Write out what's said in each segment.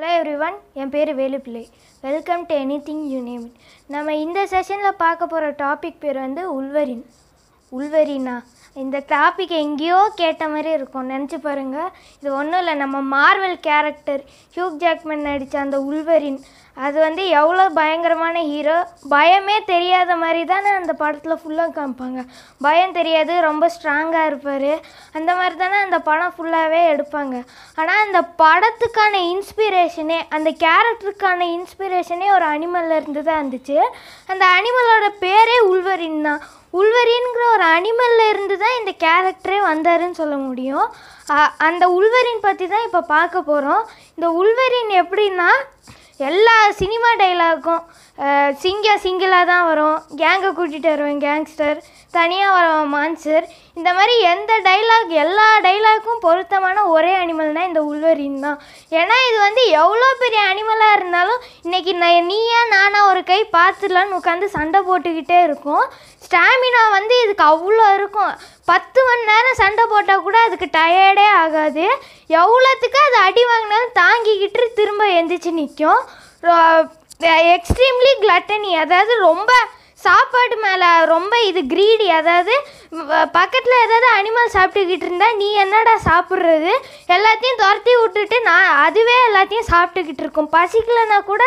hello every everyone என் பேர் Velupillai welcome to anything you name நம்ம இந்த செஷனில் பார்க்க போகிற டாபிக் பேர் வந்து உள்வரின் உள்வரினா இந்த டாபிக் எங்கேயோ கேட்ட மாதிரி இருக்கும் நினச்சி பாருங்கள் இது ஒன்றும் இல்லை நம்ம மார்வல் கேரக்டர் ஹியூக் ஜாக்மன் நடித்த அந்த உள்வரின் அது வந்து எவ்வளோ பயங்கரமான ஹீரோ பயமே தெரியாத மாதிரி தானே அந்த படத்தில் ஃபுல்லாக காமிப்பாங்க பயம் தெரியாது ரொம்ப ஸ்ட்ராங்காக இருப்பார் அந்த மாதிரி தானே அந்த படம் ஃபுல்லாகவே எடுப்பாங்க ஆனால் அந்த படத்துக்கான இன்ஸ்பிரேஷனே அந்த கேரக்டருக்கான இன்ஸ்பிரேஷனே ஒரு அனிமல்லேருந்து தான் இருந்துச்சு அந்த அனிமலோட பேரே உள்வரின் தான் உள்வரின்கிற ஒரு அனிமல்ல இருந்து தான் இந்த கேரக்டரே வந்தாருன்னு சொல்ல முடியும் அந்த உள்வரின் பற்றி தான் இப்போ பார்க்க போகிறோம் இந்த உள்வரின் எப்படின்னா எல்லா சினிமா டைலாக்கும் சிங்க சிங்கிளாக தான் வரும் கேங்கை கூட்டிகிட்டு வருவேன் கேங்ஸ்டர் தனியாக வர மான்சர் இந்த மாதிரி எந்த டைலாக் எல்லா டைலாக்கும் பொருத்தமான ஒரே அனிமல்னால் இந்த உள்வரின் தான் ஏன்னா இது வந்து எவ்வளோ பெரிய அனிமலாக இருந்தாலும் இன்றைக்கி நான் நீயா நானா ஒரு கை பார்த்துடலான்னு உட்காந்து சண்டை போட்டுக்கிட்டே இருக்கும் ஸ்டாமினா வந்து இதுக்கு அவ்வளோ இருக்கும் பத்து மணி நேரம் சண்டை போட்டால் கூட அதுக்கு டயர்டே ஆகாது எவ்வளோத்துக்கு அது அடி வாங்கினாலும் தாங்கிக்கிட்டு திரும்ப எந்திரிச்சு நிற்கும் எக்ஸ்ட்ரீம்லி கிளட்டனி அதாவது ரொம்ப சாப்பாடு மேலே ரொம்ப இது க்ரீடி அதாவது பக்கத்தில் ஏதாவது அனிமல் சாப்பிட்டுக்கிட்டு இருந்தால் நீ என்னடா சாப்பிட்றது எல்லாத்தையும் துரத்தி விட்டுட்டு நான் அதுவே எல்லாத்தையும் சாப்பிட்டுக்கிட்டு இருக்கும் பசிக்கலைன்னா கூட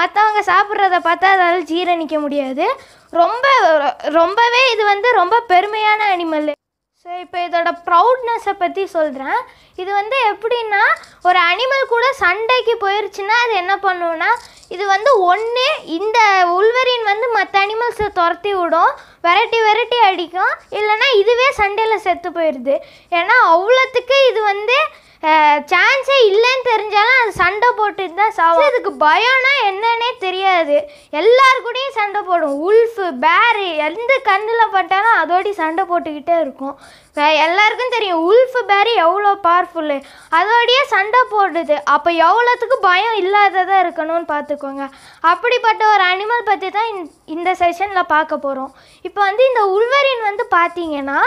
மற்றவங்க சாப்பிட்றத பார்த்தா அதால் ஜீரணிக்க முடியாது ரொம்ப ரொம்பவே இது வந்து ரொம்ப பெருமையான அனிமல் ஸோ இப்போ இதோட ப்ரௌட்னஸை பற்றி சொல்கிறேன் இது வந்து எப்படின்னா ஒரு அனிமல் கூட சண்டைக்கு போயிடுச்சுன்னா அது என்ன பண்ணுவோன்னா இது வந்து ஒன்று இந்த உள்வரின் வந்து மற்ற அனிமல்ஸை துரத்தி விடும் வெரைட்டி வெரைட்டி அடிக்கும் இல்லைன்னா இதுவே சண்டையில் செத்து போயிடுது ஏன்னா அவ்வளோத்துக்கு இது வந்து சான்ஸே இல்லைன்னு தெரிஞ்சாலும் அது சண்டை போட்டு தான் சாவும் அதுக்கு பயம்னா என்னன்னே தெரியாது எல்லாருக்கூடையும் சண்டை போடும் உல்ஃபு பேரு எந்த கண்ணில் பட்டாலும் அதோடய சண்டை போட்டுக்கிட்டே இருக்கும் எல்லாருக்கும் தெரியும் உல்ஃபு பேரி எவ்வளோ பவர்ஃபுல்லு அதோடையே சண்டை போடுது அப்போ எவ்வளோத்துக்கு பயம் இல்லாததாக இருக்கணும்னு பார்த்துக்கோங்க அப்படிப்பட்ட ஒரு அனிமல் பற்றி தான் இந்த செஷனில் பார்க்க போகிறோம் இப்போ வந்து இந்த உள்வரின் வந்து பார்த்தீங்கன்னா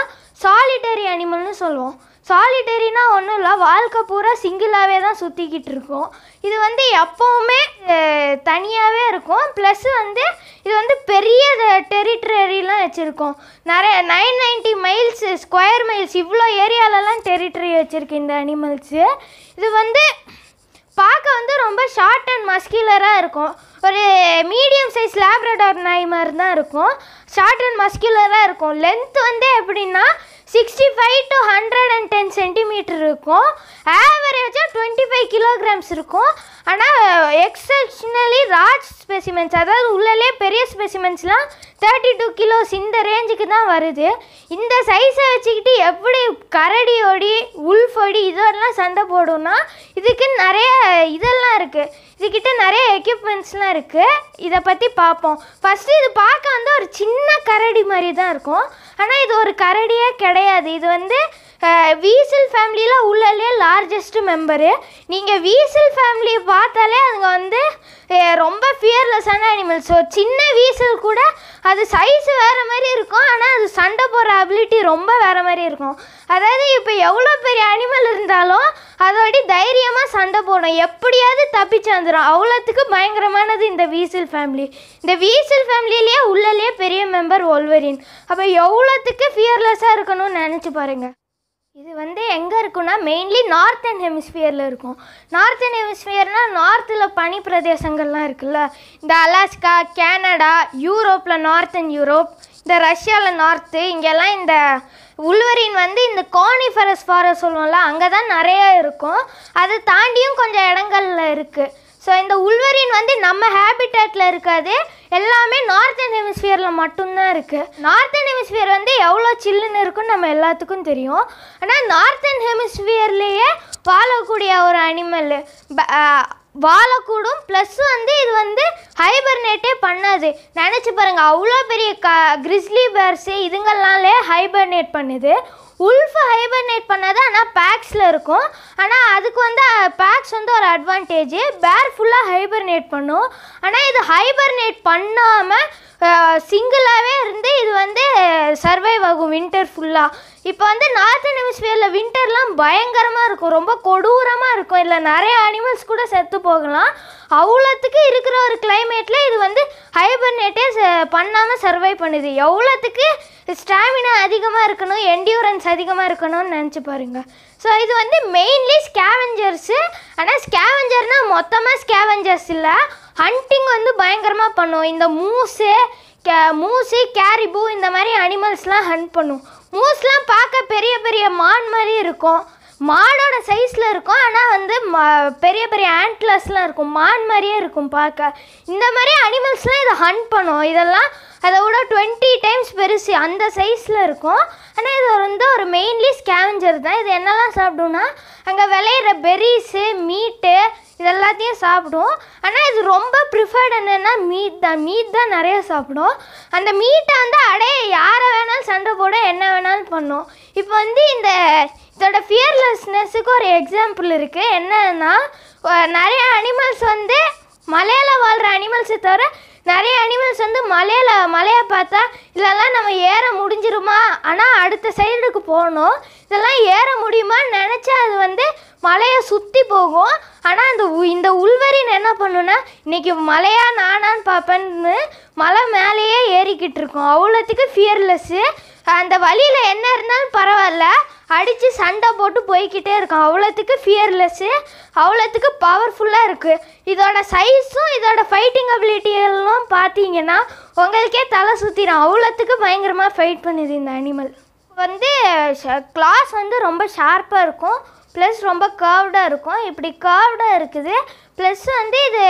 சாலிட்டரி அனிமல்னு சொல்லுவோம் சாலிடரினா ஒன்றும் இல்லை வாழ்க்கை பூரா சிங்கிளாகவே தான் சுற்றிக்கிட்டு இருக்கோம் இது வந்து எப்போவுமே தனியாகவே இருக்கும் ப்ளஸ் வந்து இது வந்து பெரிய டெரிட்டரிலாம் வச்சுருக்கோம் நிறைய nine ninety miles square miles இவ்வளோ ஏரியாலலாம் டெரிட்டரி வச்சுருக்கு இந்த அனிமல்ஸு இது வந்து பார்க்க வந்து ரொம்ப ஷார்ட் அண்ட் மஸ்குலராக இருக்கும் ஒரு மீடியம் சைஸ் லேப்ரடார் நாய் மாதிரி தான் இருக்கும் ஷார்ட் அண்ட் மஸ்குலராக இருக்கும் லென்த் வந்து எப்படின்னா sixty five to hundred and ten centimetre இருக்கும் ஆவரேஜாக டுவெண்ட்டி ஃபைவ் கிலோகிராம்ஸ் இருக்கும் ஆனால் எக்ஸப்ஷனலி ராஜ் ஸ்பெசிமென்ஸ் அதாவது உள்ளலே பெரிய ஸ்பெசிமென்ஸ்லாம் தேர்ட்டி டூ கிலோஸ் இந்த ரேஞ்சுக்கு தான் வருது இந்த சைஸை வச்சுக்கிட்டு எப்படி கரடி ஒடி உல்ஃப் ஒடி இதெல்லாம் சண்டை போடும்னா இதுக்கு நிறைய இதெல்லாம் இருக்குது இதுக்கிட்ட நிறைய எக்யூப்மெண்ட்ஸ்லாம் இருக்குது இதை பற்றி பார்ப்போம் ஃபஸ்ட்டு இது பார்க்க வந்து ஒரு சின்ன கரடி மாதிரி தான் இருக்கும் ஆனால் இது ஒரு கரடியே கிடையாது இது வந்து வீசில் ஃபேமிலியில் உள்ளலே லார்ஜஸ்ட்டு மெம்பரு நீங்கள் வீசில் ஃபேமிலியை பார்த்தாலே அங்கே வந்து ஃபியர்லெஸ்ஸான அனிமல்ஸ் ஸோ சின்ன வீசல் கூட அது சைஸ் வேறு மாதிரி இருக்கும் ஆனால் அது சண்டை போடுற அபிலிட்டி ரொம்ப வேறு மாதிரி இருக்கும் அதாவது இப்போ எவ்வளோ பெரிய அனிமல் இருந்தாலும் அதோடைய தைரியமாக சண்டை போடும் எப்படியாவது தப்பிச்சு வந்துடும் அவ்வளோத்துக்கு பயங்கரமானது இந்த வீசல் ஃபேமிலி இந்த வீசல் ஃபேமிலியிலேயே உள்ளலேயே பெரிய மெம்பர் ஒல்வரின் அப்போ எவ்வளோத்துக்கு ஃபியர்லெஸ்ஸாக இருக்கணும்னு நினச்சி பாருங்கள் இது வந்து எங்கே இருக்குன்னா மெயின்லி நார்த்தன் ஹெமிஸ்பியரில் இருக்கும் நார்த்தன் ஹெமிஸ்பியர்னால் நார்த்தில் பனி பிரதேசங்கள்லாம் இருக்குல்ல இந்த அலாஸ்கா கேனடா யூரோப்பில் நார்த்தன் யூரோப் இந்த ரஷ்யாவில் நார்த்து இங்கெல்லாம் இந்த உள்வரின் வந்து இந்த கோனிஃபரஸ் ஃபாரஸ்ட் சொல்லுவோம்ல அங்கே தான் நிறையா இருக்கும் அதை தாண்டியும் கொஞ்சம் இடங்கள்ல இருக்குது ஸோ இந்த உள்வரின் வந்து நம்ம ஹேபிட்டில் இருக்காது எல்லாமே நார்த்தன் ஹெமிஸ்பியரில் மட்டும்தான் இருக்குது நார்த்தன் ஹெமிஸ்பியர் வந்து எவ்வளோ சில்லுன்னு இருக்குன்னு நம்ம எல்லாத்துக்கும் தெரியும் ஆனால் நார்த்தன் ஹெமிஸ்பியர்லேயே வாழக்கூடிய ஒரு அனிமல் வாழக்கூடும் ப்ளஸ் வந்து இது வந்து ஹைபர்னேட்டே பண்ணாது நினச்சி பாருங்கள் அவ்வளோ பெரிய க கிரிஸ்லி பேர்ஸு இதுங்கள்லாம்லே ஹைபர்னேட் பண்ணுது உல்ஃப் ஹைபர்னேட் பண்ணாது ஆனால் பேக்ஸில் இருக்கும் ஆனால் அதுக்கு வந்து பேக்ஸ் வந்து ஒரு அட்வான்டேஜ் பேர் ஃபுல்லாக ஹைபர்னேட் பண்ணும் ஆனால் இது ஹைபர்னேட் பண்ணாமல் சிங்கிளாகவே இருந்து இது வந்து சர்வைவ் ஆகும் வின்டர் ஃபுல்லாக இப்போ வந்து நார்த் ஹெமிஸ்பியரில் வின்டர்லாம் பயங்கரமாக இருக்கும் ரொம்ப கொடூரமாக இருக்கும் இல்லை நிறைய அனிமல்ஸ் கூட செத்து போகலாம் அவ்வளோத்துக்கு இருக்கிற ஒரு கிளைமேட்டில் இது வந்து ஹைபர்னேட்டே பண்ணாமல் சர்வை பண்ணுது எவ்வளோத்துக்கு ஸ்டாமினா அதிகமாக இருக்கணும் என்டியூரன்ஸ் அதிகமாக இருக்கணும்னு நினச்சி பாருங்கள் ஸோ இது வந்து மெயின்லி ஸ்கேவஞ்சர்ஸு ஆனால் ஸ்கேவெஞ்சர்னால் மொத்தமாக ஸ்கேவெஞ்சர்ஸ் இல்லை ஹண்டிங் வந்து பயங்கரமாக பண்ணும் இந்த மூஸு கே மூசி கேரிபூ இந்த மாதிரி அனிமல்ஸ்லாம் ஹண்ட் பண்ணும் மூஸ்லாம் பார்க்க பெரிய பெரிய மான் மாதிரி இருக்கும் மாடோட சைஸில் இருக்கும் ஆனால் வந்து ம பெரிய பெரிய ஆண்ட்லஸ்லாம் இருக்கும் மான் மாதிரியே இருக்கும் பார்க்க இந்த மாதிரி அனிமல்ஸ்லாம் இதை ஹண்ட் பண்ணும் இதெல்லாம் அதை விட டுவெல் பெருசு அந்த சைஸில் இருக்கும் ஆனால் இது வந்து ஒரு மெயின்லி ஸ்கேவஞ்சர் தான் இது என்னெல்லாம் சாப்பிடுவோன்னா அங்கே விளையிற பெரிஸு மீட்டு இது எல்லாத்தையும் சாப்பிடும் ஆனால் இது ரொம்ப ப்ரிஃபர்டு என்னென்னா மீட் தான் மீட் தான் நிறைய சாப்பிடும் அந்த மீட்டை வந்து அடைய யாரை வேணாலும் சண்டை போட என்ன வேணாலும் பண்ணும் இப்போ வந்து இந்த இதோட ஃபியர்லெஸ்னஸுக்கு ஒரு எக்ஸாம்பிள் இருக்குது என்னன்னா நிறைய அனிமல்ஸ் வந்து மலையில் வாழ்கிற அனிமல்ஸை தவிர நிறைய அனிமல்ஸ் வந்து மலையில் மலையை பார்த்தா இதெல்லாம் நம்ம ஏற முடிஞ்சிருமா ஆனால் அடுத்த சைடுக்கு போகணும் இதெல்லாம் ஏற முடியுமான்னு நினச்சா அது வந்து மலையை சுற்றி போகும் ஆனால் அந்த இந்த உள்வரின் என்ன பண்ணுன்னா இன்றைக்கி மலையாக நானான்னு பார்ப்பேன்னு மலை மேலேயே ஏறிக்கிட்டு இருக்கோம் அவ்வளோத்துக்கு ஃபியர்லெஸ்ஸு அந்த வழியில் என்ன இருந்தாலும் பரவாயில்ல அடித்து சண்டை போட்டு போய்கிட்டே இருக்கும் அவ்வளோத்துக்கு ஃபியர்லெஸ்ஸு அவ்வளோத்துக்கு பவர்ஃபுல்லாக இருக்குது இதோட சைஸும் இதோட ஃபைட்டிங் அபிலிட்டியெல்லாம் பார்த்தீங்கன்னா உங்களுக்கே தலை சுற்றிடும் அவ்வளோத்துக்கு பயங்கரமாக ஃபைட் பண்ணுது இந்த அனிமல் வந்து கிளாஸ் வந்து ரொம்ப ஷார்ப்பாக இருக்கும் ப்ளஸ் ரொம்ப கர்வ்டாக இருக்கும் இப்படி கர்வ்டாக இருக்குது ப்ளஸ் வந்து இது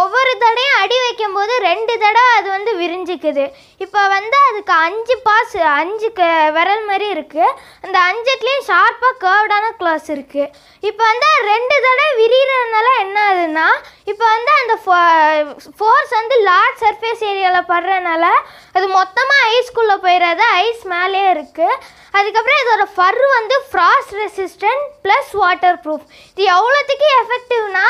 ஒவ்வொரு தடையும் அடி வைக்கும்போது ரெண்டு தடவை அது வந்து விரிஞ்சிக்குது இப்போ வந்து அதுக்கு அஞ்சு பாஸ் அஞ்சு க விரல் மாதிரி இருக்குது அந்த அஞ்சுலேயும் ஷார்ப்பாக கர்வ்டான க்ளாஸ் இருக்குது இப்போ வந்து ரெண்டு தடவை விரிகிறதுனால என்ன ஆகுதுன்னா இப்போ வந்து அந்த ஃபோர்ஸ் வந்து லார்ஜ் சர்ஃபேஸ் ஏரியாவில் படுறதுனால அது மொத்தமாக ஐஸ்குள்ளே போயிடாது ஐஸ் மேலேயே இருக்குது அதுக்கப்புறம் இதோட ஃபர் வந்து frost resistant resistant plus waterproof இது எவ்வளோத்துக்கு எஃபெக்டிவ்னா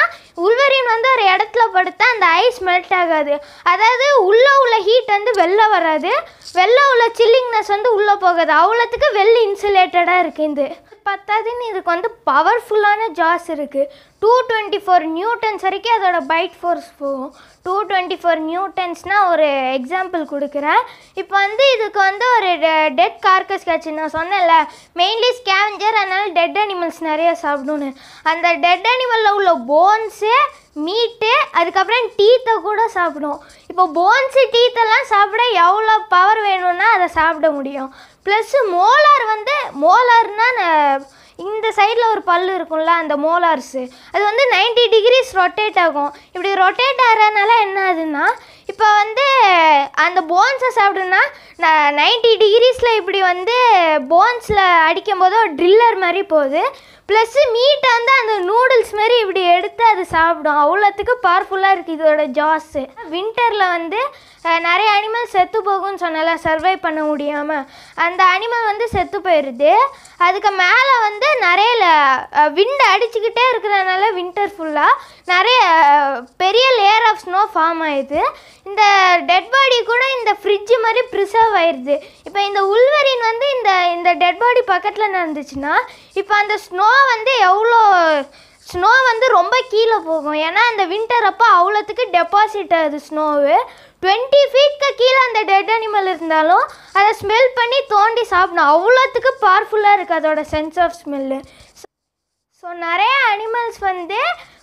உள்வரின் வந்து ஒரு இடத்துல படுத்தால் அந்த ஐஸ் மெல்ட் ஆகாது அதாவது உள்ளே உள்ள ஹீட் வந்து வெளில வராது வெளில உள்ள சில்லிங்னஸ் வந்து உள்ளே போகாது அவ்வளோத்துக்கு வெளில இன்சுலேட்டடாக இருக்குது இது பத்தாதுன்னு இதுக்கு வந்து பவர்ஃபுல்லான ஜாஸ் இருக்குது டூ டுவெண்ட்டி ஃபோர் நியூட்டன்ஸ் வரைக்கும் அதோட பைட் ஃபோர்ஸ் போகும் டூ டுவெண்ட்டி ஃபோர் நியூட்டன்ஸ்னால் ஒரு எக்ஸாம்பிள் கொடுக்குறேன் இப்போ வந்து இதுக்கு வந்து ஒரு டெட் கார்கஸ் கேட்சி நான் சொன்னேன்ல மெயின்லி ஸ்கேவஞ்சர் அதனால் டெட் அனிமல்ஸ் நிறைய சாப்பிடுன்னு அந்த டெட் அனிமலில் உள்ள போன்ஸு மீட்டு அதுக்கப்புறம் டீத்தை கூட சாப்பிடும் இப்போ போன்ஸு டீத்தெல்லாம் சாப்பிட எவ்வளோ பவர் வேணும்னா அதை சாப்பிட முடியும் ப்ளஸ்ஸு மோலார் வந்து மோலார்னால் இந்த சைடில் ஒரு பல் இருக்கும்ல அந்த மோலார்ஸு அது வந்து நைன்டி டிகிரிஸ் ரொட்டேட் ஆகும் இப்படி ரொட்டேட் ஆகிறதுனால என்ன ஆகுதுன்னா இப்போ வந்து அந்த போன்ஸை சாப்பிடுன்னா நைன்டி டிகிரிஸில் இப்படி வந்து போன்ஸில் அடிக்கும் போதோ ட்ரில்லர் மாதிரி போகுது ப்ளஸ்ஸு மீட்டை வந்து அந்த நூடுல்ஸ் மாதிரி இப்படி எடுத்து அது சாப்பிடும் அவ்வளோத்துக்கு பவர்ஃபுல்லாக இருக்குது இதோட ஜாஸு வின்டரில் வந்து நிறைய அனிமல் செத்து போகும்னு சொன்னால சர்வை பண்ண முடியாமல் அந்த அனிமல் வந்து செத்து போயிடுது அதுக்கு மேலே வந்து நிறைய விண்டு அடிச்சுக்கிட்டே இருக்கிறதுனால வின்டர் ஃபுல்லாக நிறைய பெரிய லேயர் ஆஃப் ஸ்னோ ஃபார்ம் ஆயிடுது இந்த டெட் பாடி கூட இந்த ஃப்ரிட்ஜு மாதிரி ப்ரிசர்வ் ஆயிடுது இப்போ இந்த உள்வரின் வந்து இந்த இந்த டெட் பாடி பக்கத்தில் நடந்துச்சுன்னா இப்போ அந்த ஸ்னோ வந்து எவ்வளோ ஸ்னோ வந்து ரொம்ப கீழே போகும் ஏன்னா அந்த வின்டர் அப்போ அவ்வளோத்துக்கு டெபாசிட் ஆகுது ஸ்னோவு டுவெண்ட்டி ஃபீட்க்கு கீழே அந்த டெட் அனிமல் இருந்தாலும் அதை ஸ்மெல் பண்ணி தோண்டி சாப்பிடும் அவ்வளோத்துக்கு பவர்ஃபுல்லாக இருக்குது அதோட சென்ஸ் ஆஃப் ஸ்மெல்லு ஸோ நிறைய அனிமல்ஸ் வந்து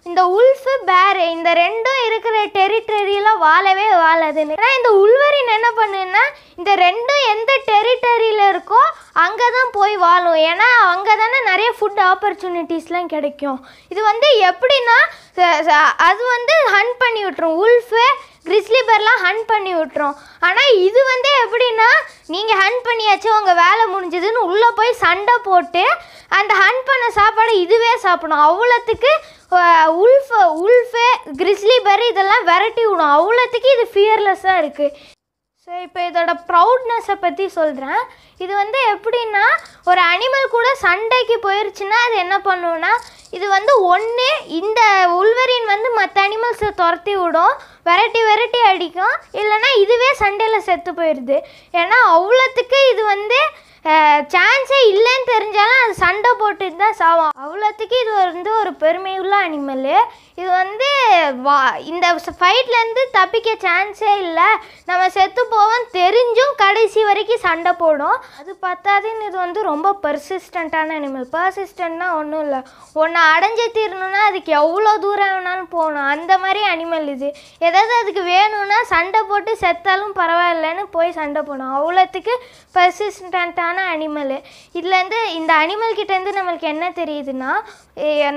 இந்த உல்ஃபு பேரு இந்த ரெண்டும் இருக்கிற டெரிட்டரியில் வாழவே வாழாதுன்னு இந்த உள்வரின் என்ன பண்ணுன்னா இந்த ரெண்டும் எந்த டெரிட்டரியில் இருக்கோ அங்கே தான் போய் வாழும் ஏன்னா அங்கே தானே நிறைய ஃபுட் ஆப்பர்ச்சுனிட்டிஸ்லாம் கிடைக்கும் இது வந்து எப்படின்னா அது வந்து ஹண்ட் பண்ணி விட்டுரும் உல்ஃபு கிறிஸ்லி பேர்லாம் ஹண்ட் பண்ணி விட்டுரும் ஆனால் இது வந்து எப்படின்னா நீங்கள் ஹண்ட் பண்ணியாச்சும் உங்கள் வேலை முடிஞ்சதுன்னு உள்ளே போய் சண்டை போட்டு அந்த ஹண்ட் பண்ண சாப்பாடு இதுவே சாப்பிடும் அவ்வளோத்துக்கு உல்ஃபு உல்ஃபு கிரிஸ்லி பெரு இதெல்லாம் விரட்டி விடும் அவ்வளோத்துக்கு இது ஃபியர்லெஸ்ஸாக இருக்குது ஸோ இப்போ இதோட ப்ரௌட்னஸை பற்றி சொல்கிறேன் இது வந்து எப்படின்னா ஒரு அனிமல் கூட சண்டைக்கு போயிடுச்சுன்னா அது என்ன பண்ணுவோன்னா இது வந்து ஒன்று இந்த உள்வரின் வந்து மற்ற அனிமல்ஸை துரத்தி விடும் வெரைட்டி வெரைட்டி அடிக்கும் இல்லைன்னா இதுவே சண்டையில் செத்து போயிடுது ஏன்னா அவ்வளோத்துக்கு இது வந்து சான்ஸே இல்லைன்னு தெரிஞ்சாலும் அது சண்டை போட்டுட்டு தான் சாவும் அவ்வளோத்துக்கு இது வந்து ஒரு பெருமையுள்ள அனிமலு இது வந்து வா இந்த ஃபைட்லேருந்து தப்பிக்க சான்ஸே இல்லை நம்ம செத்து போவோம் தெரிஞ்சும் கடைசி வரைக்கும் சண்டை போடும் அது பத்தாதுன்னு இது வந்து ரொம்ப பர்சிஸ்டண்ட்டான அனிமல் பர்சிஸ்டண்ட்னா ஒன்றும் இல்லை ஒன்று அடைஞ்சு தீரணும்னா அதுக்கு எவ்வளோ தூரம் வேணாலும் போகணும் அந்த மாதிரி அனிமல் இது எதாவது அதுக்கு வேணும்னா சண்டை போட்டு செத்தாலும் பரவாயில்லன்னு போய் சண்டை போகணும் அவ்வளோத்துக்கு பர்சிஸ்டண்ட்டான சூப்பரான அனிமலு இதுலேருந்து இந்த அனிமல் கிட்டேருந்து நம்மளுக்கு என்ன தெரியுதுன்னா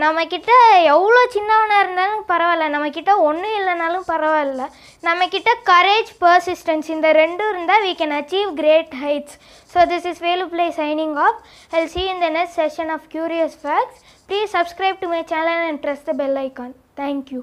நம்மக்கிட்ட எவ்வளோ சின்னவனாக இருந்தாலும் பரவாயில்ல நம்மக்கிட்ட ஒன்றும் இல்லைனாலும் பரவாயில்ல நம்மக்கிட்ட கரேஜ் பர்சிஸ்டன்ஸ் இந்த ரெண்டும் இருந்தால் we can achieve great heights so this is Velu Pillai signing off I'll see in the next session of curious facts please subscribe to my channel and press the bell icon thank you